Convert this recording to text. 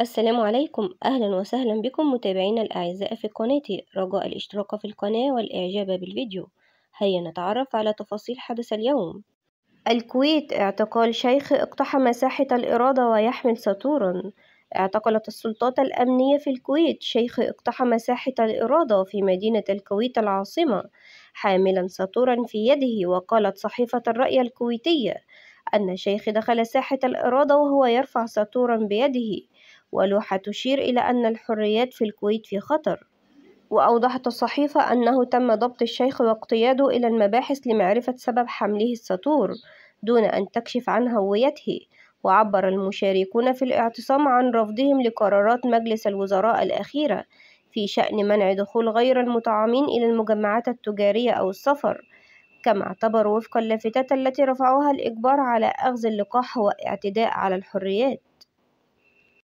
السلام عليكم أهلا وسهلا بكم متابعينا الأعزاء في قناتي رجاء الاشتراك في القناة والإعجاب بالفيديو هيا نتعرف على تفاصيل حدث اليوم الكويت اعتقال شيخ اقتحم ساحة الإرادة ويحمل سطورا اعتقلت السلطات الأمنية في الكويت شيخ اقتحم ساحة الإرادة في مدينة الكويت العاصمة حاملا سطورا في يده وقالت صحيفة الرأي الكويتية أن الشيخ دخل ساحة الإرادة وهو يرفع سطورا بيده ولوحة تشير إلى أن الحريات في الكويت في خطر وأوضحت الصحيفة أنه تم ضبط الشيخ واقتياده إلى المباحث لمعرفة سبب حمله السطور دون أن تكشف عن هويته وعبر المشاركون في الاعتصام عن رفضهم لقرارات مجلس الوزراء الأخيرة في شأن منع دخول غير المطعمين إلى المجمعات التجارية أو السفر كما اعتبروا وفق اللافتات التي رفعوها الإجبار على أخذ اللقاح هو اعتداء على الحريات